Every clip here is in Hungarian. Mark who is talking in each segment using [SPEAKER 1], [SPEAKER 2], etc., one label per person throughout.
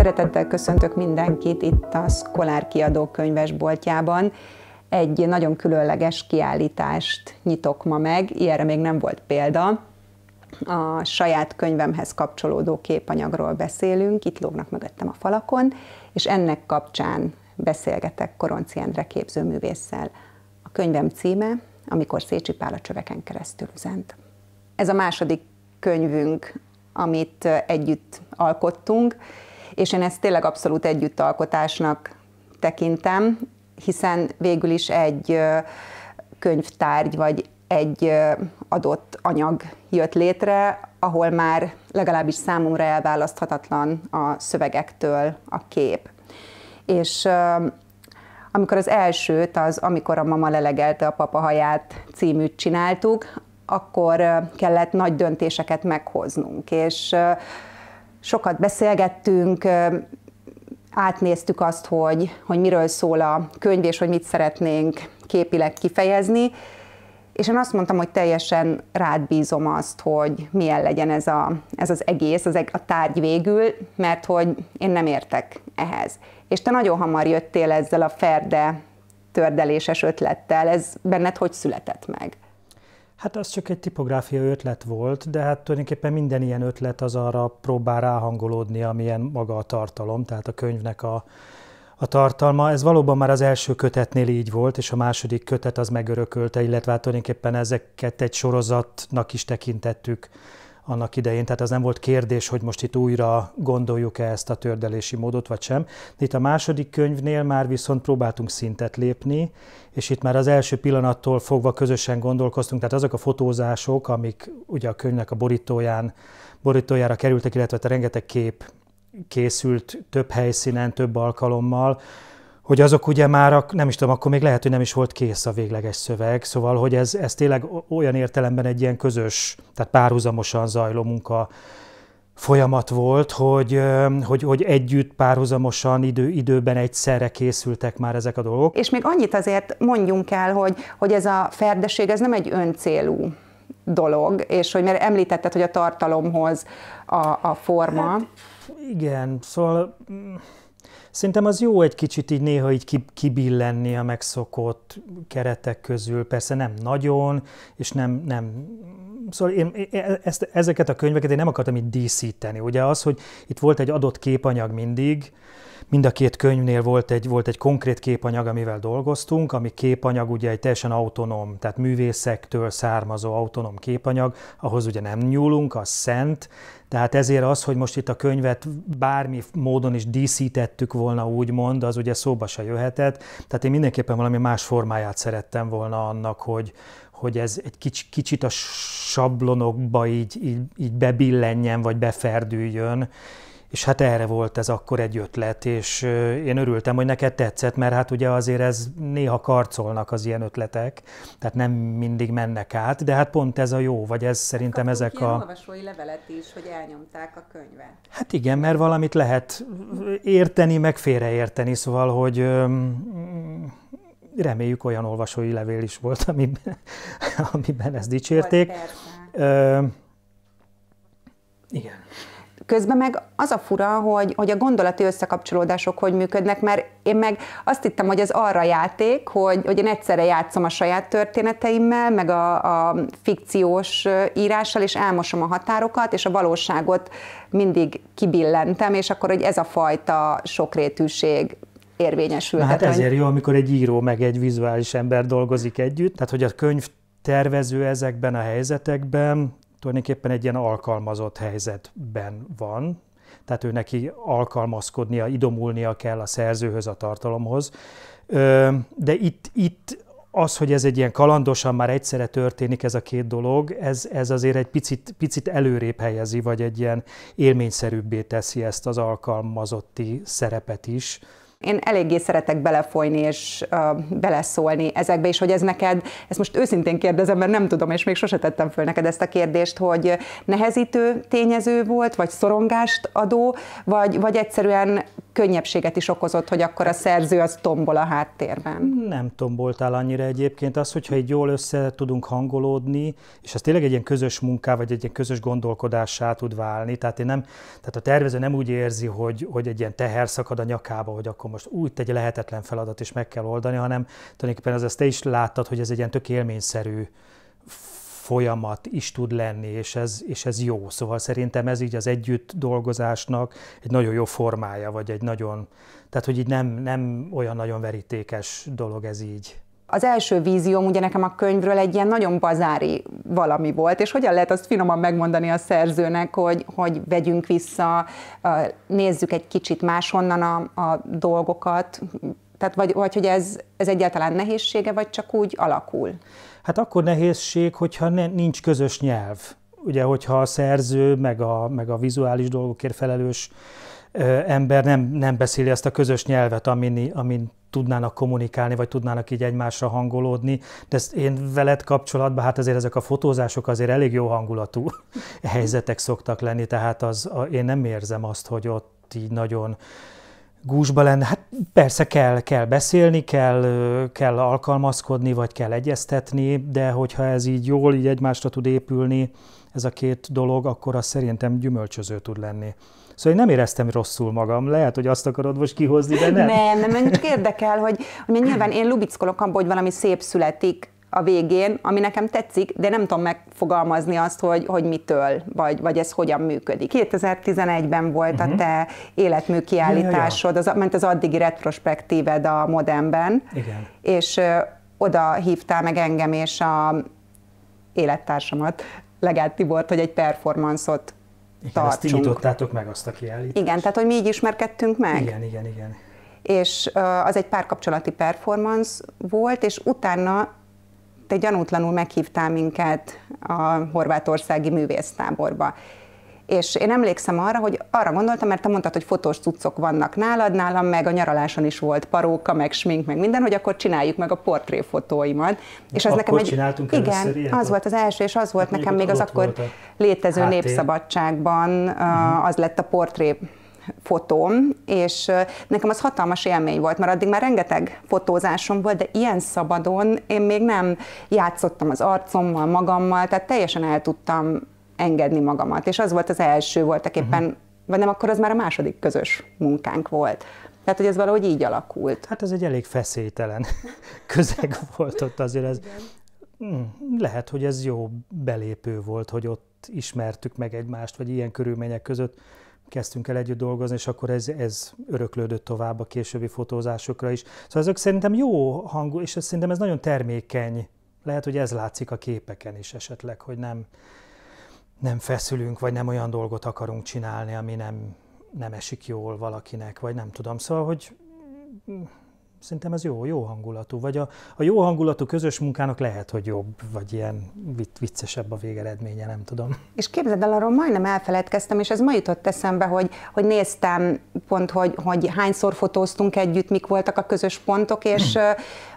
[SPEAKER 1] Szeretettel köszöntök mindenkit itt a Szkolár kiadó könyvesboltjában. Egy nagyon különleges kiállítást nyitok ma meg, ilyenre még nem volt példa. A saját könyvemhez kapcsolódó képanyagról beszélünk, itt lógnak mögöttem a falakon, és ennek kapcsán beszélgetek Koronci Endre képzőművésszel. A könyvem címe, amikor Szécsi Pál a csöveken keresztül üzent. Ez a második könyvünk, amit együtt alkottunk, és én ezt tényleg abszolút együttalkotásnak tekintem, hiszen végül is egy könyvtárgy vagy egy adott anyag jött létre, ahol már legalábbis számomra elválaszthatatlan a szövegektől a kép. És amikor az elsőt, az Amikor a mama lelegelte a papa haját címűt csináltuk, akkor kellett nagy döntéseket meghoznunk, és sokat beszélgettünk, átnéztük azt, hogy, hogy miről szól a könyv, és hogy mit szeretnénk képileg kifejezni, és én azt mondtam, hogy teljesen rád bízom azt, hogy milyen legyen ez, a, ez az egész, az, a tárgy végül, mert hogy én nem értek ehhez. És te nagyon hamar jöttél ezzel a ferde tördeléses ötlettel, ez benned hogy született meg?
[SPEAKER 2] Hát az csak egy tipográfia ötlet volt, de hát tulajdonképpen minden ilyen ötlet az arra próbál ráhangolódni, amilyen maga a tartalom, tehát a könyvnek a, a tartalma. Ez valóban már az első kötetnél így volt, és a második kötet az megörökölte, illetve hát tulajdonképpen ezeket egy sorozatnak is tekintettük annak idején, tehát ez nem volt kérdés, hogy most itt újra gondoljuk-e ezt a tördelési módot, vagy sem. De itt a második könyvnél már viszont próbáltunk szintet lépni, és itt már az első pillanattól fogva közösen gondolkoztunk, tehát azok a fotózások, amik ugye a könyvnek a borítóján, borítójára kerültek, illetve a rengeteg kép készült több helyszínen, több alkalommal, hogy azok ugye már, nem is tudom, akkor még lehet, hogy nem is volt kész a végleges szöveg, szóval, hogy ez, ez tényleg olyan értelemben egy ilyen közös, tehát párhuzamosan zajló munka folyamat volt, hogy, hogy, hogy együtt, párhuzamosan, idő, időben egyszerre készültek már ezek a dolgok.
[SPEAKER 1] És még annyit azért mondjunk el, hogy, hogy ez a ferdeség, ez nem egy öncélú dolog, és hogy mert említetted, hogy a tartalomhoz a, a forma. Hát,
[SPEAKER 2] igen, szóval mm, Szerintem az jó egy kicsit így néha így kibillenni a megszokott keretek közül, persze nem nagyon, és nem, nem szóval én ezt, ezeket a könyveket én nem akartam így díszíteni. Ugye az, hogy itt volt egy adott képanyag mindig, Mind a két könyvnél volt egy, volt egy konkrét képanyag, amivel dolgoztunk, ami képanyag ugye egy teljesen autonóm, tehát művészektől származó autonóm képanyag, ahhoz ugye nem nyúlunk, az szent, tehát ezért az, hogy most itt a könyvet bármi módon is díszítettük volna, úgymond, az ugye szóba se jöhetett. Tehát én mindenképpen valami más formáját szerettem volna annak, hogy, hogy ez egy kics, kicsit a sablonokba így, így, így bebillenjen, vagy beferdüljön, és hát erre volt ez akkor egy ötlet, és én örültem, hogy neked tetszett, mert hát ugye azért ez néha karcolnak az ilyen ötletek, tehát nem mindig mennek át, de hát pont ez a jó, vagy ez szerintem Kaptunk ezek a...
[SPEAKER 1] olvasói levelet is, hogy elnyomták a könyvet.
[SPEAKER 2] Hát igen, mert valamit lehet érteni, meg félreérteni, szóval, hogy reméljük olyan olvasói levél is volt, amiben, amiben ezt dicsérték. Volt, Ö,
[SPEAKER 1] igen. Közben meg az a fura, hogy, hogy a gondolati összekapcsolódások hogy működnek, mert én meg azt hittem, hogy az arra játék, hogy, hogy én egyszerre játszom a saját történeteimmel, meg a, a fikciós írással, és elmosom a határokat, és a valóságot mindig kibillentem, és akkor, hogy ez a fajta sokrétűség érvényesül. Hát ezért
[SPEAKER 2] jó, amikor egy író meg egy vizuális ember dolgozik együtt, tehát hogy a könyv tervező ezekben a helyzetekben tulajdonképpen egy ilyen alkalmazott helyzetben van, tehát ő neki alkalmazkodnia, idomulnia kell a szerzőhöz, a tartalomhoz. De itt, itt az, hogy ez egy ilyen kalandosan már egyszerre történik ez a két dolog, ez, ez azért egy picit, picit előrébb helyezi, vagy egy ilyen élményszerűbbé teszi ezt az alkalmazotti szerepet is.
[SPEAKER 1] Én eléggé szeretek belefolyni és uh, beleszólni ezekbe, és hogy ez neked, ezt most őszintén kérdezem, mert nem tudom, és még sose tettem föl neked ezt a kérdést, hogy nehezítő tényező volt, vagy szorongást adó, vagy, vagy egyszerűen könnyebbséget is okozott, hogy akkor a szerző az tombol a háttérben.
[SPEAKER 2] Nem tomboltál annyira egyébként. Az, hogyha egy jól össze tudunk hangolódni, és ez tényleg egy ilyen közös munká, vagy egy ilyen közös gondolkodássá tud válni. Tehát, én nem, tehát a tervező nem úgy érzi, hogy, hogy egy ilyen teher szakad a nyakába, hogy akkor most úgy egy lehetetlen feladat, és meg kell oldani, hanem tulajdonképpen az ezt te is láttad, hogy ez egy ilyen tök élményszerű folyamat is tud lenni, és ez, és ez jó. Szóval szerintem ez így az együtt dolgozásnak egy nagyon jó formája, vagy egy nagyon, tehát hogy így nem, nem olyan nagyon verítékes dolog ez így.
[SPEAKER 1] Az első vízióm ugye nekem a könyvről egy ilyen nagyon bazári valami volt, és hogyan lehet azt finoman megmondani a szerzőnek, hogy, hogy vegyünk vissza, nézzük egy kicsit máshonnan a, a dolgokat, tehát vagy, vagy hogy ez, ez egyáltalán nehézsége, vagy csak úgy alakul?
[SPEAKER 2] Hát akkor nehézség, hogyha ne, nincs közös nyelv. Ugye, hogyha a szerző, meg a, meg a vizuális dolgokért felelős ö, ember nem, nem beszéli ezt a közös nyelvet, amin, amin tudnának kommunikálni, vagy tudnának így egymásra hangolódni, de ezt én veled kapcsolatban, hát azért ezek a fotózások azért elég jó hangulatú helyzetek szoktak lenni, tehát az, a, én nem érzem azt, hogy ott így nagyon gúzsba lenne. Hát persze kell, kell beszélni, kell, kell alkalmazkodni, vagy kell egyeztetni, de hogyha ez így jól, így egymásra tud épülni, ez a két dolog, akkor az szerintem gyümölcsöző tud lenni. Szóval én nem éreztem rosszul magam. Lehet, hogy azt akarod most kihozni, de nem.
[SPEAKER 1] Nem, nem, csak érdekel, hogy, hogy nyilván én lubickolok abból, hogy valami szép születik, a végén, ami nekem tetszik, de nem tudom megfogalmazni azt, hogy, hogy mitől, vagy, vagy ez hogyan működik. 2011-ben volt uh-huh. a mhm. te életmű kiállításod, az, ment az addigi retrospektíved a Modemben, Igen. és ö, oda hívtál meg engem és a élettársamat, Legát Tibort, hogy egy performanszot igen, tartsunk. ezt
[SPEAKER 2] nyitottátok meg azt a kiállítást. Igen,
[SPEAKER 1] tehát hogy mi így ismerkedtünk meg. Igen, igen, igen. És az egy párkapcsolati performance volt, és utána te gyanútlanul meghívtál minket a horvátországi művésztáborba. És én emlékszem arra, hogy arra gondoltam, mert te mondtad, hogy fotós cuccok vannak nálad, nálam meg a nyaraláson is volt paróka, meg smink, meg minden, hogy akkor csináljuk meg a portréfotóimat. És az nekem egy, csináltunk Igen, ilyet, az volt az első, és az volt hát nekem még az akkor létező háttér. népszabadságban, mhm. az lett a portré fotóm, és nekem az hatalmas élmény volt, mert addig már rengeteg fotózásom volt, de ilyen szabadon én még nem játszottam az arcommal, magammal, tehát teljesen el tudtam engedni magamat, és az volt az első voltak éppen, uh-huh. Mhm. vagy nem, akkor az már a második közös munkánk volt. Tehát, hogy ez valahogy így alakult. Hát ez egy elég feszélytelen
[SPEAKER 2] közeg volt ott azért. Ez. Hmm, lehet, hogy ez jó belépő volt, hogy ott ismertük meg egymást, vagy ilyen körülmények között kezdtünk el együtt dolgozni, és akkor ez, ez öröklődött tovább a későbbi fotózásokra is. Szóval ezek szerintem jó hangú, és szerintem ez nagyon termékeny. Lehet, hogy ez látszik a képeken is esetleg, hogy nem, nem feszülünk, vagy nem olyan dolgot akarunk csinálni, ami nem, nem esik jól valakinek, vagy nem tudom. Szóval, hogy szerintem ez jó, jó hangulatú. Vagy a, a jó hangulatú közös munkának lehet, hogy jobb, vagy ilyen viccesebb a végeredménye, nem tudom.
[SPEAKER 1] És képzeld el, arról majdnem elfeledkeztem, és ez ma jutott eszembe, hogy, hogy néztem pont, hogy, hogy hányszor fotóztunk együtt, mik voltak a közös pontok, és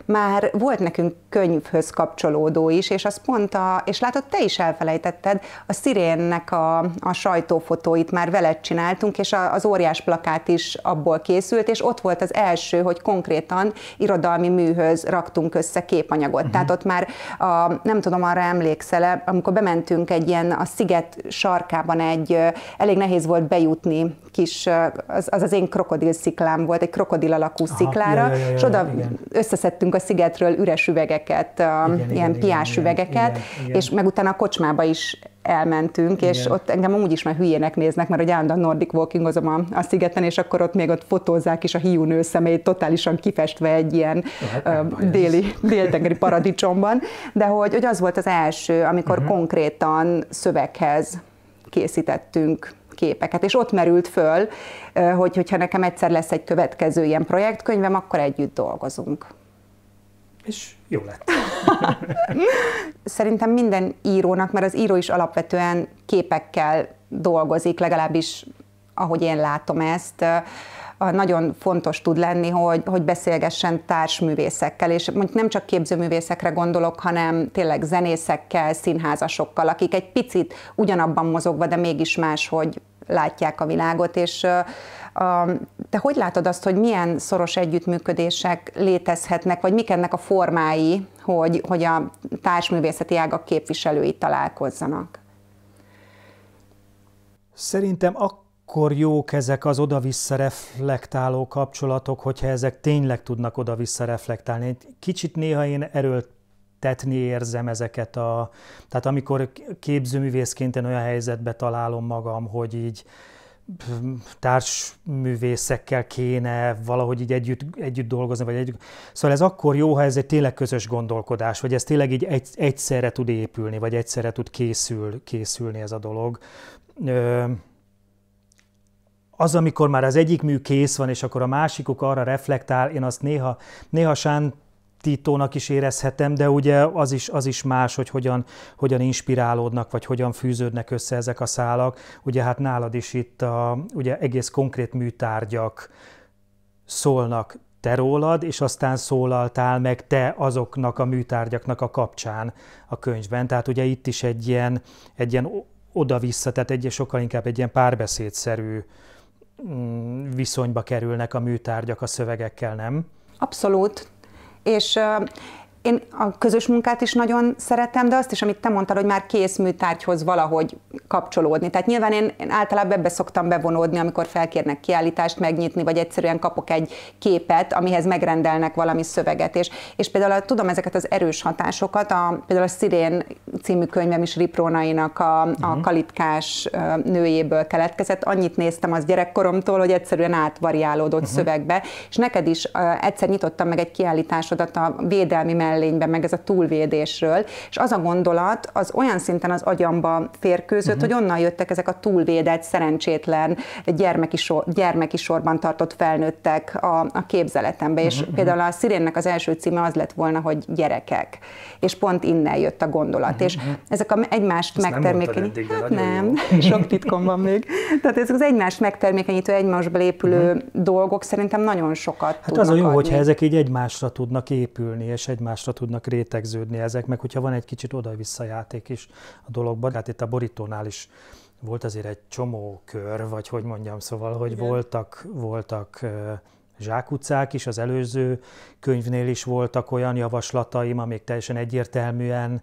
[SPEAKER 1] már volt nekünk könyvhöz kapcsolódó is, és az pont a, és látod, te is elfelejtetted, a Szirénnek a, a sajtófotóit már veled csináltunk, és a, az óriás plakát is abból készült, és ott volt az első, hogy konkrétan irodalmi műhöz raktunk össze képanyagot. Uh-huh. Tehát ott már, a, nem tudom, arra emlékszel amikor bementünk egy ilyen, a sziget sarkában egy, elég nehéz volt bejutni kis, az az, az én krokodil sziklám volt, egy krokodil alakú Aha, sziklára, jaj, jaj, jaj, és oda igen. összeszedtünk a szigetről üres üvegeket, igen, ilyen igen, piás igen, üvegeket, igen, igen. és meg utána a kocsmába is elmentünk, Igen. és ott engem úgy is már hülyének néznek, mert ugye állandóan nordic walkingozom a, a szigeten, és akkor ott még ott fotózzák is a hiú nő szemét, totálisan kifestve egy ilyen uh, déli, déltengeri paradicsomban, de hogy, hogy az volt az első, amikor uh-huh. konkrétan szöveghez készítettünk képeket. És ott merült föl, hogy hogyha nekem egyszer lesz egy következő ilyen projektkönyvem, akkor együtt dolgozunk. És jó lett. Szerintem minden írónak, mert az író is alapvetően képekkel dolgozik, legalábbis ahogy én látom ezt, nagyon fontos tud lenni, hogy, hogy beszélgessen társművészekkel, és mondjuk nem csak képzőművészekre gondolok, hanem tényleg zenészekkel, színházasokkal, akik egy picit ugyanabban mozogva, de mégis máshogy látják a világot, és te hogy látod azt, hogy milyen szoros együttműködések létezhetnek, vagy mik ennek a formái, hogy, hogy a társművészeti ágak képviselői találkozzanak?
[SPEAKER 2] Szerintem ak akkor jók ezek az oda-vissza reflektáló kapcsolatok, hogyha ezek tényleg tudnak oda-vissza reflektálni. Kicsit néha én erőlt tetni érzem ezeket a... Tehát amikor képzőművészként én olyan helyzetbe találom magam, hogy így társművészekkel kéne valahogy így együtt, együtt dolgozni, vagy együtt. Szóval ez akkor jó, ha ez egy tényleg közös gondolkodás, vagy ez tényleg így egy, egyszerre tud épülni, vagy egyszerre tud készül, készülni ez a dolog. Ö, az, amikor már az egyik mű kész van, és akkor a másikuk arra reflektál, én azt néha, néha sánt is érezhetem, de ugye az is, az is más, hogy hogyan, hogyan inspirálódnak, vagy hogyan fűződnek össze ezek a szálak. Ugye hát nálad is itt a, ugye egész konkrét műtárgyak szólnak te rólad, és aztán szólaltál meg te azoknak a műtárgyaknak a kapcsán a könyvben. Tehát ugye itt is egy ilyen, egy ilyen oda-vissza, tehát egy sokkal inkább egy ilyen párbeszédszerű Mm, viszonyba kerülnek a műtárgyak a szövegekkel, nem?
[SPEAKER 1] Abszolút. És én a közös munkát is nagyon szeretem, de azt is, amit te mondtál, hogy már kész műtárgyhoz valahogy kapcsolódni. Tehát nyilván én, én általában ebbe szoktam bevonódni, amikor felkérnek kiállítást megnyitni, vagy egyszerűen kapok egy képet, amihez megrendelnek valami szöveget. És, és például tudom ezeket az erős hatásokat, a, például a Szirén című könyvem is Riprónainak a, uh-huh. a mhm. kalitkás nőjéből keletkezett. Annyit néztem az gyerekkoromtól, hogy egyszerűen átvariálódott uh-huh. szövegbe. És neked is egyszer nyitottam meg egy kiállításodat a védelmi mellényben, meg ez a túlvédésről, és az a gondolat az olyan szinten az agyamba férkőzött, uh-huh. hogy onnan jöttek ezek a túlvédett, szerencsétlen gyermeki, sor, gyermeki sorban tartott felnőttek a, a képzeletembe, uh-huh. és mhm, mhm. például a szirénnek az első címe az lett volna, hogy gyerekek és pont innen jött a gondolat. Uh-huh. És mhm. ezek a egymást megtermékenyítő. Hát nem, jó. sok titkom van még. Tehát ezek az egymást megtermékenyítő, egymásba épülő uh-huh. Mhm. dolgok szerintem nagyon sokat Hát az a jó, adni. hogyha ezek
[SPEAKER 2] így egymásra tudnak épülni, és egymásra tudnak rétegződni ezek, meg hogyha van egy kicsit oda-vissza játék is a dologban. Tehát itt a borítónál is volt azért egy csomó kör, vagy hogy mondjam, szóval, hogy Igen. voltak, voltak zsákutcák is, az előző könyvnél is voltak olyan javaslataim, amik teljesen egyértelműen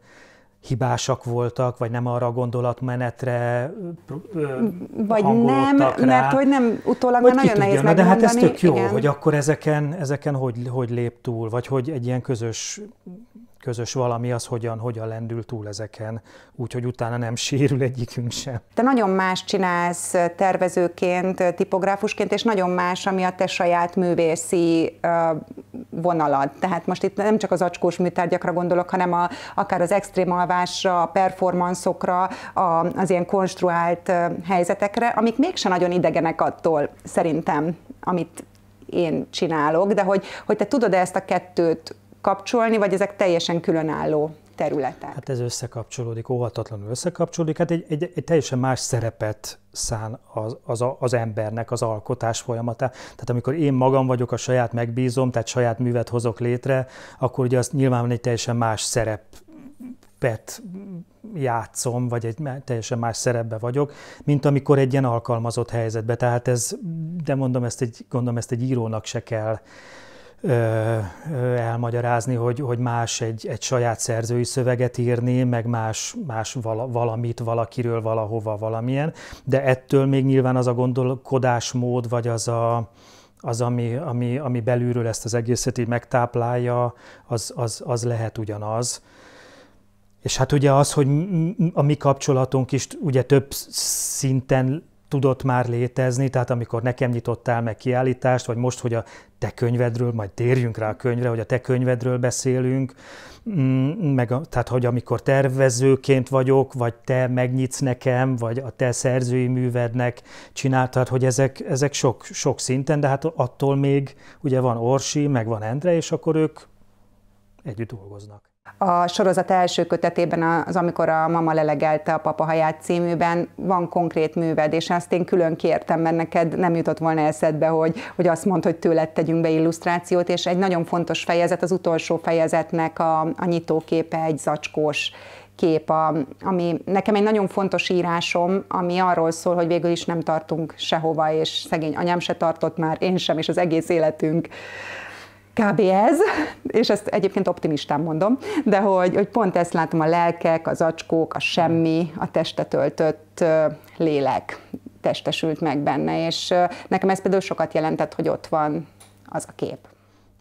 [SPEAKER 2] hibásak voltak, vagy nem arra a gondolatmenetre
[SPEAKER 1] Vagy nem, rá. mert hogy nem utólag vagy már nagyon tudja, nehéz megmondani. De hát ez tök jó, igen. hogy
[SPEAKER 2] akkor ezeken, ezeken hogy, hogy lép túl, vagy hogy egy ilyen közös közös valami az, hogyan, hogyan lendül túl ezeken, úgyhogy utána nem sérül egyikünk sem.
[SPEAKER 1] Te nagyon más csinálsz tervezőként, tipográfusként, és nagyon más, ami a te saját művészi vonalad. Tehát most itt nem csak az acskós műtárgyakra gondolok, hanem a, akár az extrém alvásra, a performanszokra, a, az ilyen konstruált helyzetekre, amik mégse nagyon idegenek attól, szerintem, amit én csinálok, de hogy, hogy te tudod -e ezt a kettőt kapcsolni, vagy ezek teljesen különálló területek?
[SPEAKER 2] Hát ez összekapcsolódik, óhatatlanul összekapcsolódik. Hát egy, egy, egy teljesen más szerepet szán az, az, az embernek az alkotás folyamata. Tehát amikor én magam vagyok, a saját megbízom, tehát saját művet hozok létre, akkor ugye azt nyilván egy teljesen más szerep szerepet játszom, vagy egy teljesen más szerepbe vagyok, mint amikor egy ilyen alkalmazott helyzetbe. Tehát ez, de mondom, ezt egy, gondolom ezt egy írónak se kell elmagyarázni, hogy, hogy más egy, egy saját szerzői szöveget írni, meg más, más vala, valamit, valakiről, valahova, valamilyen, de ettől még nyilván az a gondolkodásmód, vagy az a, az, ami, ami, ami belülről ezt az egészet így megtáplálja, az, az, az lehet ugyanaz. És hát ugye az, hogy a mi kapcsolatunk is ugye több szinten tudott már létezni, tehát amikor nekem nyitottál meg kiállítást, vagy most, hogy a te könyvedről, majd térjünk rá a könyvre, hogy a te könyvedről beszélünk, mm, meg a, tehát hogy amikor tervezőként vagyok, vagy te megnyitsz nekem, vagy a te szerzői művednek csináltad, hogy ezek, ezek sok, sok szinten, de hát attól még ugye van Orsi, meg van Endre, és akkor ők együtt dolgoznak.
[SPEAKER 1] A sorozat első kötetében az Amikor a mama lelegelte a papahaját címűben van konkrét műved, és azt én külön kértem, mert neked nem jutott volna eszedbe, hogy, hogy azt mondd, hogy tőled tegyünk be illusztrációt, és egy nagyon fontos fejezet, az utolsó fejezetnek a, a nyitóképe egy zacskós kép, a, ami nekem egy nagyon fontos írásom, ami arról szól, hogy végül is nem tartunk sehova, és szegény anyám se tartott már, én sem, és az egész életünk kb. ez, és ezt egyébként optimistán mondom, de hogy, hogy pont ezt látom a lelkek, az acskók, a semmi, a testet öltött lélek testesült meg benne, és nekem ez például sokat jelentett, hogy ott van az a kép.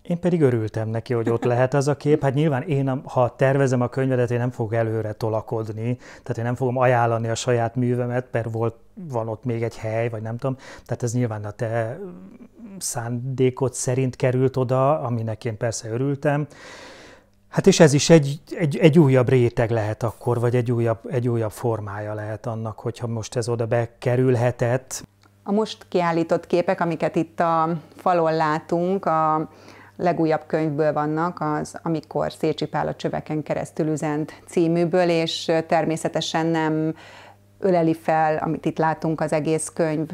[SPEAKER 2] Én pedig örültem neki, hogy ott lehet az a kép. Hát nyilván én, ha tervezem a könyvedet, én nem fogok előre tolakodni, tehát én nem fogom ajánlani a saját művemet, mert volt, van ott még egy hely, vagy nem tudom. Tehát ez nyilván a te szándékot szerint került oda, aminek én persze örültem. Hát és ez is egy, egy, egy újabb réteg lehet akkor, vagy egy újabb, egy újabb formája lehet annak, hogyha most ez oda bekerülhetett.
[SPEAKER 1] A most kiállított képek, amiket itt a falon látunk, a legújabb könyvből vannak, az Amikor Szécsi Pál a csöveken keresztül üzent címűből, és természetesen nem öleli fel, amit itt látunk az egész könyv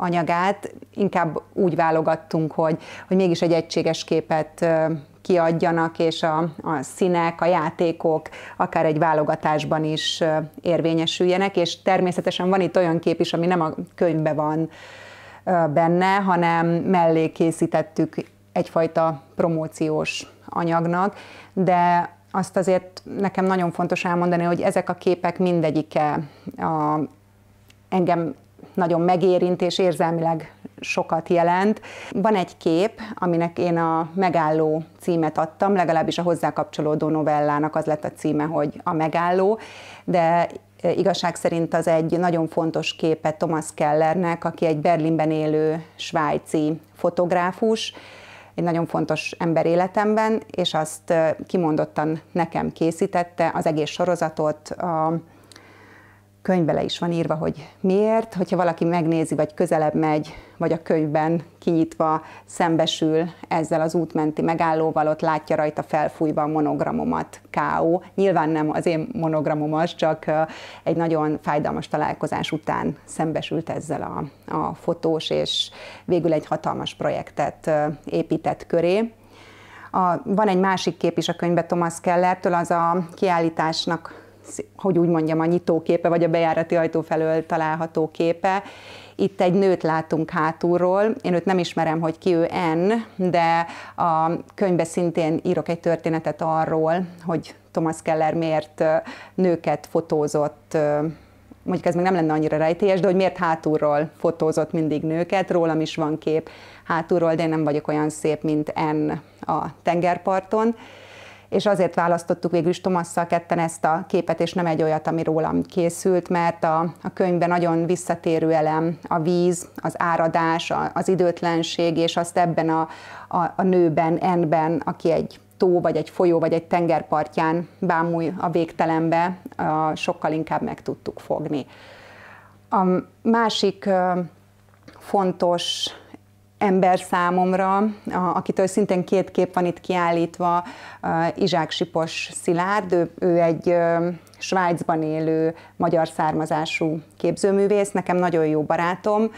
[SPEAKER 1] anyagát, inkább úgy válogattunk, hogy, hogy mégis egy egységes képet kiadjanak, és a, a színek, a játékok akár egy válogatásban is érvényesüljenek, és természetesen van itt olyan kép is, ami nem a könyvben van benne, hanem mellé készítettük egyfajta promóciós anyagnak, de azt azért nekem nagyon fontos elmondani, hogy ezek a képek mindegyike a, engem nagyon megérint és érzelmileg sokat jelent. Van egy kép, aminek én a megálló címet adtam, legalábbis a hozzá kapcsolódó novellának az lett a címe, hogy a megálló, de e, igazság szerint az egy nagyon fontos képe Thomas Kellernek, aki egy Berlinben élő svájci fotográfus, egy nagyon fontos ember életemben, és azt e, kimondottan nekem készítette az egész sorozatot, a könyvbe le is van írva, hogy miért, hogyha valaki megnézi, vagy közelebb megy, vagy a könyvben kinyitva szembesül ezzel az útmenti megállóval, ott látja rajta felfújva a monogramomat, K.O. Nyilván nem az én monogramom az, csak egy nagyon fájdalmas találkozás után szembesült ezzel a, a fotós, és végül egy hatalmas projektet épített köré. A, van egy másik kép is a könyvben Thomas Kellertől, az a kiállításnak hogy úgy mondjam, a nyitóképe, vagy a bejárati ajtó felől található képe. Itt egy nőt látunk hátulról, én őt nem ismerem, hogy ki ő N, de a könyvbe szintén írok egy történetet arról, hogy Thomas Keller miért nőket fotózott mondjuk ez még nem lenne annyira rejtélyes, de hogy miért hátulról fotózott mindig nőket, rólam is van kép hátulról, de én nem vagyok olyan szép, mint N a tengerparton és azért választottuk végül is Tomasszal ketten ezt a képet, és nem egy olyat, ami rólam készült, mert a, a könyvben nagyon visszatérő elem a víz, az áradás, a, az időtlenség, és azt ebben a, a, a nőben, enben, aki egy tó, vagy egy folyó, vagy egy tengerpartján bámulj a végtelenbe, a, sokkal inkább meg tudtuk fogni. A másik fontos ember számomra, akitől szintén két kép van itt kiállítva, Izsák Sipos Szilárd, ő, ő egy Svájcban élő magyar származású képzőművész, nekem nagyon jó barátom,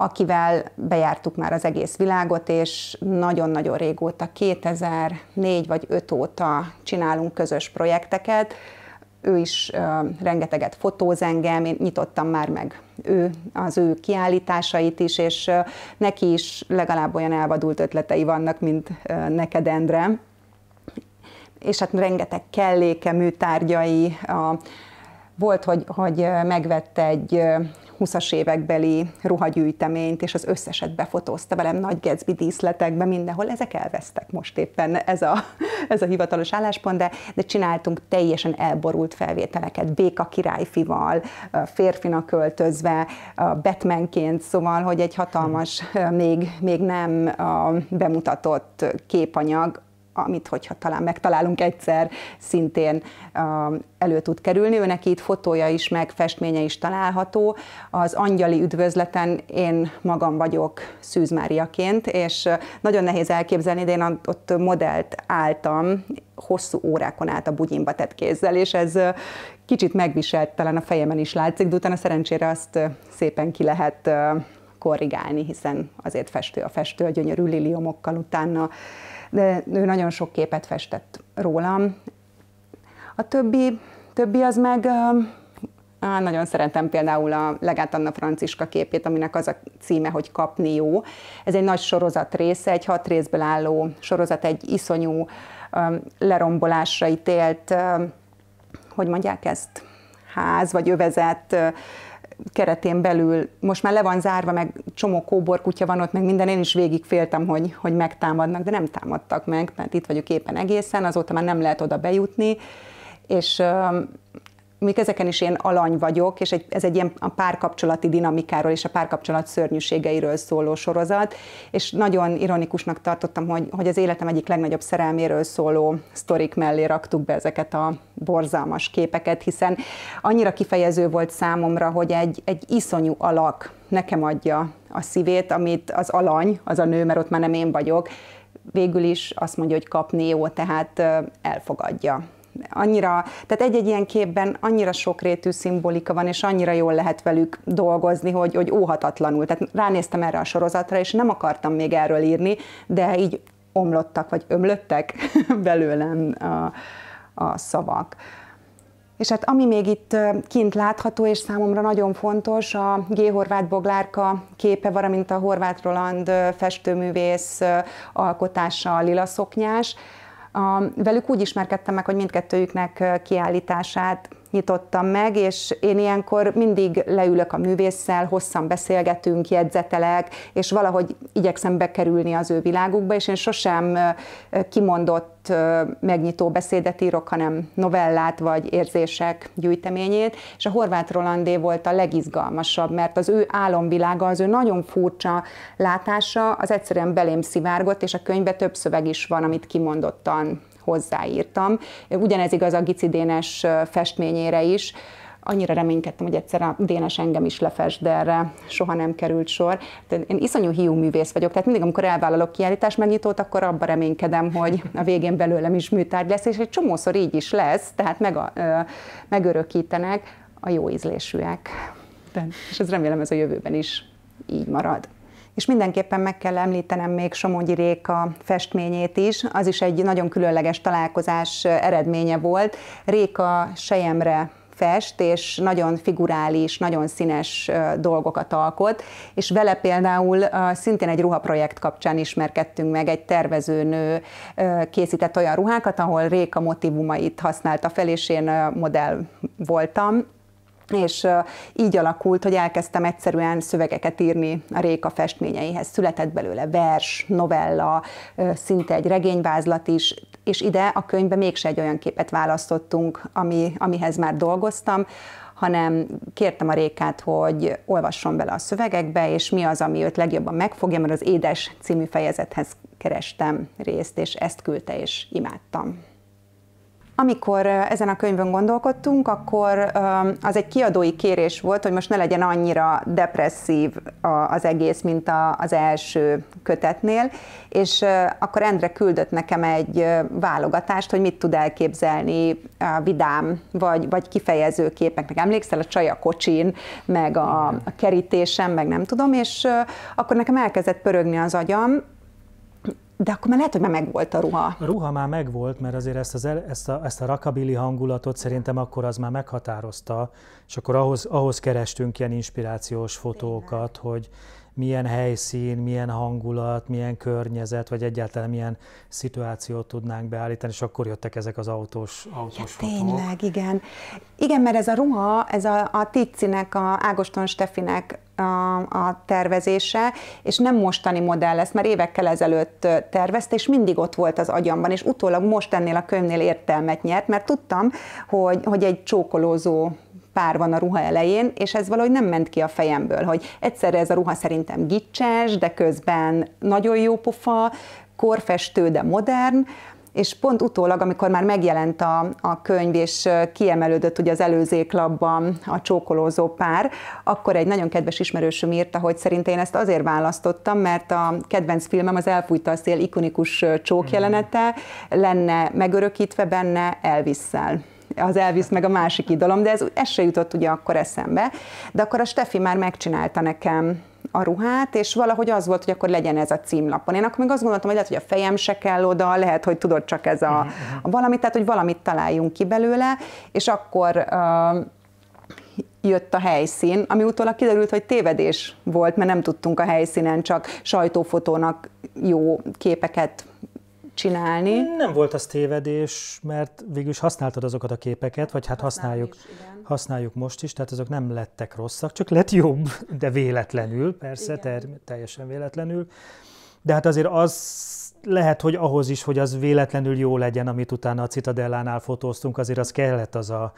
[SPEAKER 1] akivel bejártuk már az egész világot, és nagyon-nagyon régóta, 2004 vagy 5 óta csinálunk közös projekteket, ő is rengeteget fotóz engem, én nyitottam már meg ő, az ő kiállításait is, és neki is legalább olyan elvadult ötletei vannak, mint neked, Endre. És hát rengeteg kelléke, műtárgyai, a, volt, hogy, hogy megvette egy 20-as évekbeli ruhagyűjteményt, és az összeset befotózta velem nagy Gatsby díszletekbe, mindenhol. Ezek elvesztek most éppen, ez a, ez a hivatalos álláspont, de, de csináltunk teljesen elborult felvételeket, béka királyfival, férfinak költözve, Batmanként, szóval, hogy egy hatalmas, még, még nem bemutatott képanyag, amit, hogyha talán megtalálunk egyszer, szintén um, elő tud kerülni. Őnek itt fotója is, meg festménye is található. Az angyali üdvözleten én magam vagyok Szűz Máriaként, és uh, nagyon nehéz elképzelni, de én ott modellt álltam, hosszú órákon át a bugyimba tett kézzel, és ez uh, kicsit megviselt, talán a fejemen is látszik, de utána szerencsére azt uh, szépen ki lehet korrigálni, hiszen azért festő a festő, a gyönyörű liliomokkal utána de ő nagyon sok képet festett rólam. A többi, többi az meg, á, nagyon szeretem például a Legát Anna Franciska képét, aminek az a címe, hogy Kapni jó. Ez egy nagy sorozat része, egy hat részből álló sorozat, egy iszonyú lerombolásra ítélt, hogy mondják ezt, ház vagy övezet keretén belül most már le van zárva, meg csomó kóborkutya van ott, meg minden, én is végig féltem, hogy, hogy megtámadnak, de nem támadtak meg, mert itt vagyok éppen egészen, azóta már nem lehet oda bejutni, és még ezeken is én alany vagyok, és egy, ez egy ilyen a párkapcsolati dinamikáról és a párkapcsolat szörnyűségeiről szóló sorozat, és nagyon ironikusnak tartottam, hogy, hogy az életem egyik legnagyobb szerelméről szóló sztorik mellé raktuk be ezeket a borzalmas képeket, hiszen annyira kifejező volt számomra, hogy egy, egy iszonyú alak nekem adja a szívét, amit az alany, az a nő, mert ott már nem én vagyok, végül is azt mondja, hogy kapni jó, tehát elfogadja annyira, tehát egy-egy ilyen képben annyira sokrétű szimbolika van, és annyira jól lehet velük dolgozni, hogy, hogy óhatatlanul. Tehát ránéztem erre a sorozatra, és nem akartam még erről írni, de így omlottak, vagy ömlöttek belőlem a, a szavak. És hát ami még itt kint látható, és számomra nagyon fontos, a G. Horváth Boglárka képe, valamint a Horváth Roland festőművész alkotása a Lila Szoknyás, a, velük úgy ismerkedtem meg, hogy mindkettőjüknek kiállítását nyitottam meg, és én ilyenkor mindig leülök a művésszel, hosszan beszélgetünk, jegyzetelek, és valahogy igyekszem bekerülni az ő világukba, és én sosem kimondott megnyitó beszédet írok, hanem novellát vagy érzések gyűjteményét, és a Horváth Rolandé volt a legizgalmasabb, mert az ő álomvilága, az ő nagyon furcsa látása, az egyszerűen belém szivárgott, és a könyvben több szöveg is van, amit kimondottan hozzáírtam. Ugyanez igaz a Gici Dénes festményére is, annyira reménykedtem, hogy egyszer a Dénes engem is lefest, de erre soha nem került sor. Én iszonyú hiú művész vagyok, tehát mindig, amikor elvállalok kiállítás megnyitót, akkor abba reménykedem, hogy a végén belőlem is műtárgy lesz, és egy csomószor így is lesz, tehát meg a, megörökítenek a jó ízlésűek. De, és ez remélem ez a jövőben is így marad. És mindenképpen meg kell említenem még Somogyi Réka festményét is, az is egy nagyon különleges találkozás eredménye volt. Réka sejemre fest, és nagyon figurális, nagyon színes dolgokat alkot, és vele például szintén egy ruhaprojekt kapcsán ismerkedtünk meg, egy tervezőnő készített olyan ruhákat, ahol Réka motivumait használta fel, és én modell voltam, és így alakult, hogy elkezdtem egyszerűen szövegeket írni a Réka festményeihez. Született belőle vers, novella, szinte egy regényvázlat is, és ide a könyvbe mégse egy olyan képet választottunk, ami, amihez már dolgoztam, hanem kértem a Rékát, hogy olvasson bele a szövegekbe, és mi az, ami őt legjobban megfogja, mert az Édes című fejezethez kerestem részt, és ezt küldte, és imádtam. Amikor ezen a könyvön gondolkodtunk, akkor az egy kiadói kérés volt, hogy most ne legyen annyira depresszív az egész, mint az első kötetnél, és akkor Endre küldött nekem egy válogatást, hogy mit tud elképzelni a vidám vagy, vagy kifejező képeknek. Emlékszel a csaj a kocsin, meg a, a kerítésen, meg nem tudom, és akkor nekem elkezdett pörögni az agyam, de akkor már lehet, hogy már megvolt a ruha.
[SPEAKER 2] A ruha már megvolt, mert azért ezt, az, ezt, a, ezt a rakabili hangulatot szerintem akkor az már meghatározta, és akkor ahhoz, ahhoz kerestünk ilyen inspirációs fotókat, Tényleg. hogy milyen helyszín, milyen hangulat, milyen környezet, vagy egyáltalán milyen szituációt tudnánk beállítani, és akkor jöttek ezek az autós, autós ja, fotók. Tényleg,
[SPEAKER 1] igen. Igen, mert ez a ruha, ez a, a Ticinek, a Ágoston Stefinek a, a tervezése, és nem mostani modell lesz, mert évekkel ezelőtt tervezte, és mindig ott volt az agyamban, és utólag most ennél a könyvnél értelmet nyert, mert tudtam, hogy, hogy egy csókolózó pár van a ruha elején, és ez valahogy nem ment ki a fejemből, hogy egyszerre ez a ruha szerintem gicses, de közben nagyon jó pofa, korfestő, de modern, és pont utólag, amikor már megjelent a, a könyv, és kiemelődött ugye az előzéklapban a csókolózó pár, akkor egy nagyon kedves ismerősöm írta, hogy szerint én ezt azért választottam, mert a kedvenc filmem az Elfújta a szél ikonikus csókjelenete mhm. lenne megörökítve benne elvisszel az Elvis meg a másik idolom, de ez, ez se jutott ugye akkor eszembe. De akkor a Steffi már megcsinálta nekem a ruhát, és valahogy az volt, hogy akkor legyen ez a címlapon. Én akkor még azt gondoltam, hogy lehet, hogy a fejem se kell oda, lehet, hogy tudod, csak ez a, a mhm, mhm. valamit, tehát, hogy valamit találjunk ki belőle, és akkor uh, jött a helyszín, ami utólag kiderült, hogy tévedés volt, mert nem tudtunk a helyszínen csak sajtófotónak jó képeket csinálni.
[SPEAKER 2] Nem volt az tévedés, mert végül is használtad azokat a képeket, vagy hát használjuk, használjuk most is, tehát azok nem lettek rosszak, csak lett jobb, de véletlenül, persze, ter, teljesen véletlenül. De hát azért az lehet, hogy ahhoz is, hogy az véletlenül jó legyen, amit utána a Citadellánál fotóztunk, azért az kellett az a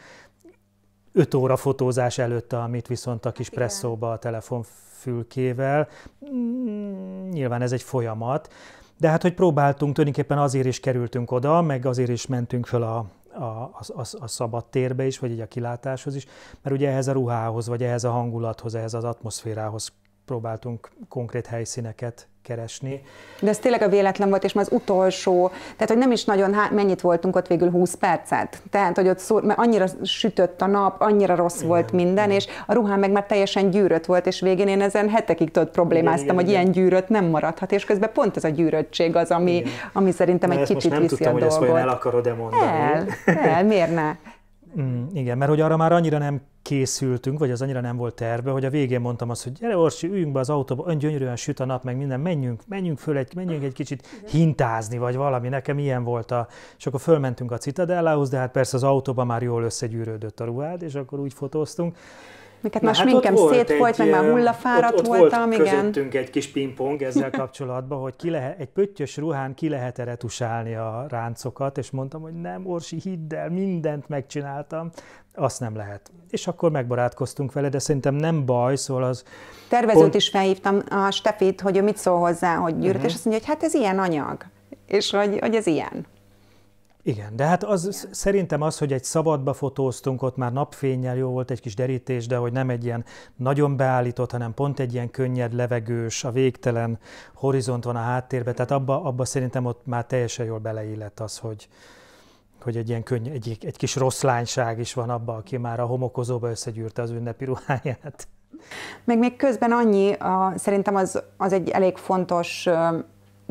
[SPEAKER 2] 5 óra fotózás előtt, amit viszont a kis presszóba a telefonfülkével. Mm, nyilván ez egy folyamat, de hát, hogy próbáltunk, tulajdonképpen azért is kerültünk oda, meg azért is mentünk föl a, a, a, a, a szabad térbe is, vagy így a kilátáshoz is, mert ugye ehhez a ruhához, vagy ehhez a hangulathoz, ehhez az atmoszférához próbáltunk konkrét helyszíneket
[SPEAKER 1] keresni. De ez tényleg a véletlen volt, és már az utolsó, tehát hogy nem is nagyon, há, mennyit voltunk ott végül, 20 percet? Tehát, hogy ott szúr, mert annyira sütött a nap, annyira rossz igen, volt minden, igen. és a ruhám meg már teljesen gyűrött volt, és végén én ezen hetekig tudod problémáztam, igen, hogy igen. ilyen gyűrött nem maradhat, és közben pont ez a gyűröttség az, ami, igen. ami szerintem Na, egy kicsit most nem tudtam, a hogy dolgot. ezt el
[SPEAKER 2] akarod-e mondani. El,
[SPEAKER 1] el, miért ne?
[SPEAKER 2] Mm, igen, mert hogy arra már annyira nem készültünk, vagy az annyira nem volt terve, hogy a végén mondtam azt, hogy gyere Orsi, üljünk be az autóba, ön gyönyörűen süt a nap, meg minden, menjünk, menjünk föl egy, menjünk egy kicsit hintázni, vagy valami, nekem ilyen volt a... És akkor fölmentünk a Citadellához, de hát persze az autóban már jól összegyűrődött a ruhád, és akkor úgy fotóztunk.
[SPEAKER 1] Miket már sminkem hát szétfolyt, meg már hullafáradt ott, ott voltam, volt igen. közöttünk
[SPEAKER 2] egy kis pingpong ezzel kapcsolatban, hogy ki lehet, egy pöttyös ruhán ki lehet -e retusálni a ráncokat, és mondtam, hogy nem, Orsi, hidd el, mindent megcsináltam, azt nem lehet. És akkor megbarátkoztunk vele, de szerintem nem baj, szóval az...
[SPEAKER 1] Tervezőt pont... is felhívtam a Stefit, hogy ő mit szól hozzá, hogy gyűrt, uh-huh. Mhm. és azt mondja, hogy hát ez ilyen anyag, és hogy, hogy ez ilyen.
[SPEAKER 2] Igen, de hát az Igen. szerintem az, hogy egy szabadba fotóztunk, ott már napfényel jó volt egy kis derítés, de hogy nem egy ilyen nagyon beállított, hanem pont egy ilyen könnyed, levegős, a végtelen horizont van a háttérben, tehát abba, abba szerintem ott már teljesen jól beleillett az, hogy, hogy egy ilyen könny, egy, egy kis rossz lányság is van abba, aki már a homokozóba összegyűrte az ünnepi ruháját.
[SPEAKER 1] Meg még közben annyi, a, szerintem az, az egy elég fontos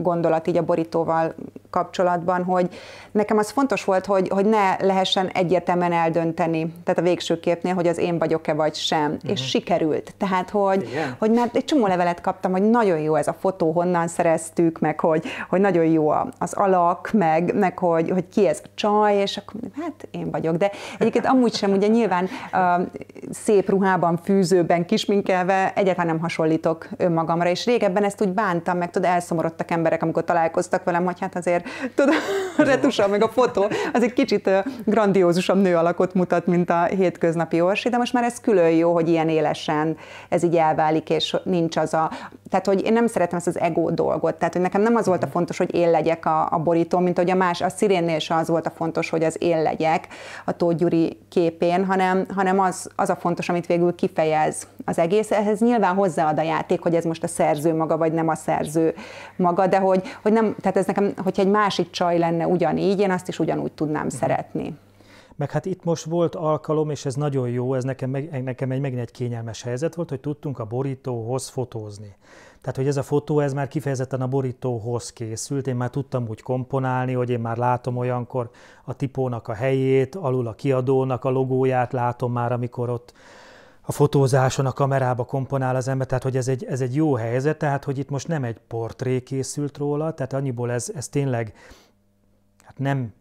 [SPEAKER 1] gondolat így a borítóval kapcsolatban, hogy nekem az fontos volt, hogy, hogy ne lehessen egyetemen eldönteni, tehát a végső képnél, hogy az én vagyok-e vagy sem. Uh-huh. És mhm. sikerült. Tehát, hogy, hogy mert egy csomó levelet kaptam, hogy nagyon jó ez a fotó, honnan szereztük, meg hogy, hogy nagyon jó az alak, meg, meg hogy, hogy ki ez a csaj, és akkor hát én vagyok. De egyébként amúgy sem, ugye nyilván uh, szép ruhában, fűzőben, kisminkelve egyáltalán nem hasonlítok magamra, és régebben ezt úgy bántam, meg tudod, elszomorodtak ember emberek, amikor találkoztak velem, hogy hát azért, tudod, retusa, meg a fotó, az egy kicsit grandiózusabb nő alakot mutat, mint a hétköznapi Orsi, de most már ez külön jó, hogy ilyen élesen ez így elválik, és nincs az a... Tehát, hogy én nem szeretem ezt az ego dolgot, tehát, hogy nekem nem az volt a fontos, hogy én legyek a, a borító, mint hogy a más, a szirénnél sem az volt a fontos, hogy az én legyek a Tóth Gyuri képén, hanem, hanem az, az a fontos, amit végül kifejez az egész. Ehhez nyilván hozzáad a játék, hogy ez most a szerző maga, vagy nem a szerző maga, de hogy, hogy nem, tehát ez nekem, hogyha egy másik csaj lenne ugyanígy, én azt is ugyanúgy tudnám mm-hmm. szeretni.
[SPEAKER 2] Meg hát itt most volt alkalom, és ez nagyon jó, ez nekem, meg, nekem egy, megint egy kényelmes helyzet volt, hogy tudtunk a borítóhoz fotózni. Tehát, hogy ez a fotó, ez már kifejezetten a borítóhoz készült, én már tudtam úgy komponálni, hogy én már látom olyankor a tipónak a helyét, alul a kiadónak a logóját látom már, amikor ott a fotózáson, a kamerába komponál az ember, tehát hogy ez egy, ez egy jó helyzet, tehát hogy itt most nem egy portré készült róla, tehát annyiból ez, ez tényleg hát nem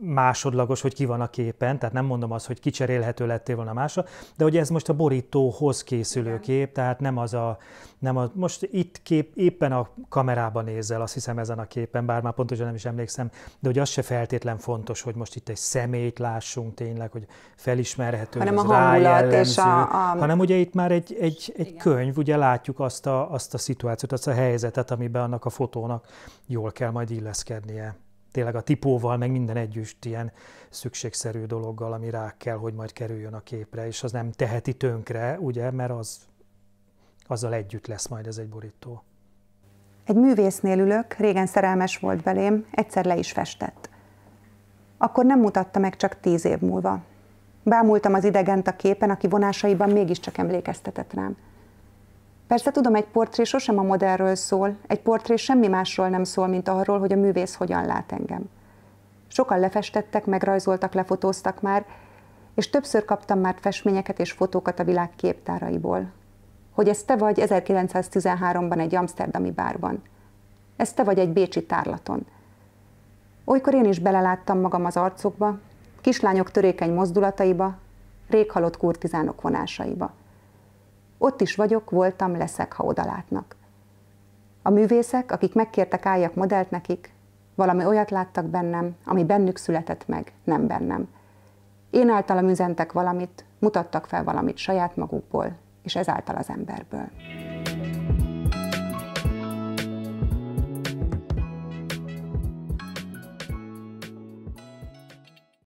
[SPEAKER 2] másodlagos, hogy ki van a képen, tehát nem mondom azt, hogy kicserélhető lettél volna másra, de hogy ez most a borítóhoz készülő kép, tehát nem az a, nem a most itt kép, éppen a kamerában nézel, azt hiszem ezen a képen, bár már pontosan nem is emlékszem, de hogy az se feltétlen fontos, hogy most itt egy szemét lássunk tényleg, hogy felismerhető, hanem ez a hangulat és a, a... Hanem ugye itt már egy, egy, egy könyv, ugye látjuk azt a, azt a szituációt, azt a helyzetet, amiben annak a fotónak jól kell majd illeszkednie tényleg a tipóval, meg minden együtt ilyen szükségszerű dologgal, ami rá kell, hogy majd kerüljön a képre, és az nem teheti tönkre, ugye, mert az, azzal együtt lesz majd ez egy borító.
[SPEAKER 1] Egy művésznél ülök, régen szerelmes volt belém, egyszer le is festett. Akkor nem mutatta meg csak tíz év múlva. Bámultam az idegent a képen, aki vonásaiban mégiscsak emlékeztetett rám. Persze tudom, egy portré sosem a modellről szól, egy portré semmi másról nem szól, mint arról, hogy a művész hogyan lát engem. Sokan lefestettek, megrajzoltak, lefotóztak már, és többször kaptam már festményeket és fotókat a világ képtáraiból. Hogy ez te vagy 1913-ban egy amsterdami bárban. Ez te vagy egy bécsi tárlaton. Olykor én is beleláttam magam az arcokba, kislányok törékeny mozdulataiba, réghalott kurtizánok vonásaiba. Ott is vagyok, voltam, leszek, ha odalátnak. A művészek, akik megkértek álljak modellt nekik, valami olyat láttak bennem, ami bennük született meg, nem bennem. Én általam üzentek valamit, mutattak fel valamit saját magukból, és ezáltal az emberből.